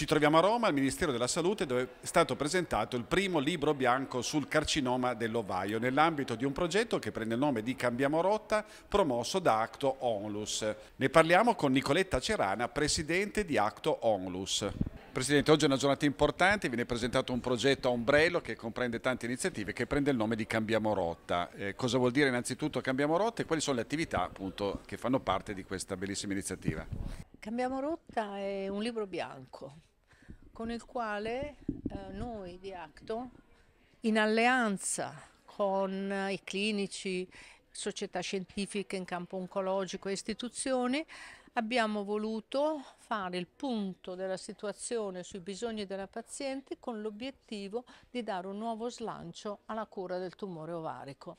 Ci troviamo a Roma, al Ministero della Salute, dove è stato presentato il primo libro bianco sul carcinoma dell'ovaio, nell'ambito di un progetto che prende il nome di Cambiamo Rotta, promosso da Acto Onlus. Ne parliamo con Nicoletta Cerana, presidente di Acto Onlus. Presidente, oggi è una giornata importante, viene presentato un progetto a ombrello che comprende tante iniziative che prende il nome di Cambiamo Rotta. Eh, cosa vuol dire innanzitutto Cambiamo Rotta e quali sono le attività appunto, che fanno parte di questa bellissima iniziativa? Cambiamo Rotta è un libro bianco con il quale eh, noi di Acto, in alleanza con eh, i clinici, società scientifiche in campo oncologico e istituzioni, abbiamo voluto fare il punto della situazione sui bisogni della paziente con l'obiettivo di dare un nuovo slancio alla cura del tumore ovarico.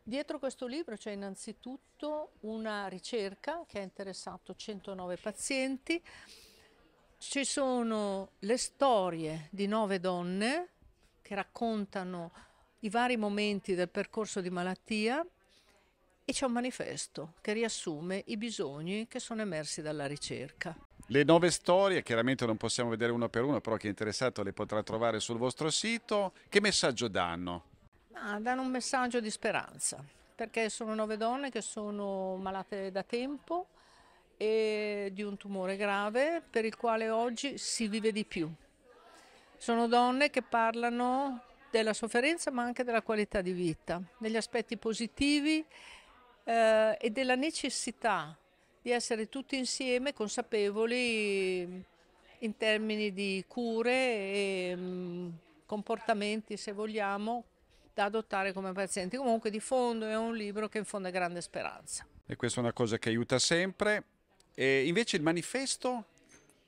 Dietro questo libro c'è innanzitutto una ricerca che ha interessato 109 pazienti ci sono le storie di nove donne che raccontano i vari momenti del percorso di malattia e c'è un manifesto che riassume i bisogni che sono emersi dalla ricerca. Le nove storie, chiaramente non possiamo vedere una per una, però chi è interessato le potrà trovare sul vostro sito. Che messaggio danno? Ah, danno un messaggio di speranza, perché sono nove donne che sono malate da tempo, e di un tumore grave per il quale oggi si vive di più. Sono donne che parlano della sofferenza ma anche della qualità di vita, degli aspetti positivi eh, e della necessità di essere tutti insieme consapevoli in termini di cure e mh, mm, comportamenti, se vogliamo, da adottare come pazienti. Comunque di fondo è un libro che infonde grande speranza. E questa è una cosa che aiuta sempre. E invece il manifesto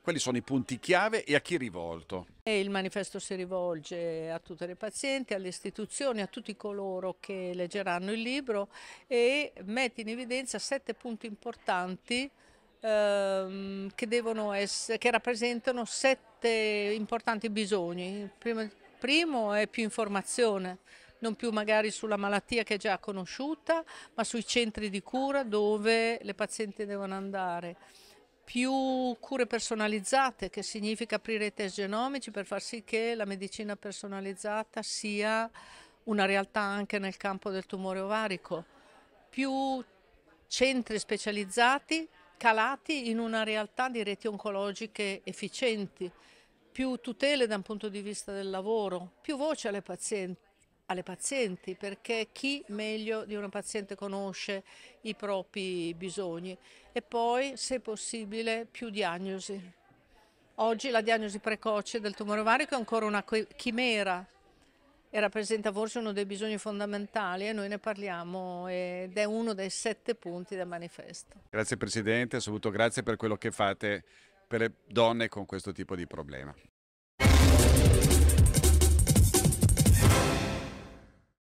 quali sono i punti chiave e a chi rivolto? Il manifesto si rivolge a tutte le pazienti, alle istituzioni, a tutti coloro che leggeranno il libro e mette in evidenza sette punti importanti ehm, che, essere, che, rappresentano sette importanti bisogni. Primo, primo è più informazione non più magari sulla malattia che è già conosciuta, ma sui centri di cura dove le pazienti devono andare più cure personalizzate, che significa aprire i test genomici per far sì che la medicina personalizzata sia una realtà anche nel campo del tumore ovarico, più centri specializzati calati in una realtà di reti oncologiche efficienti, più tutele da un punto di vista del lavoro, più voce alle pazienti alle pazienti, perché chi meglio di una paziente conosce i propri bisogni e poi, se possibile, più diagnosi. Oggi la diagnosi precoce del tumore ovarico è ancora una chimera e rappresenta forse uno dei bisogni fondamentali e noi ne parliamo ed è uno dei sette punti del manifesto. Grazie Presidente, assoluto grazie per quello che fate per le donne con questo tipo di problema.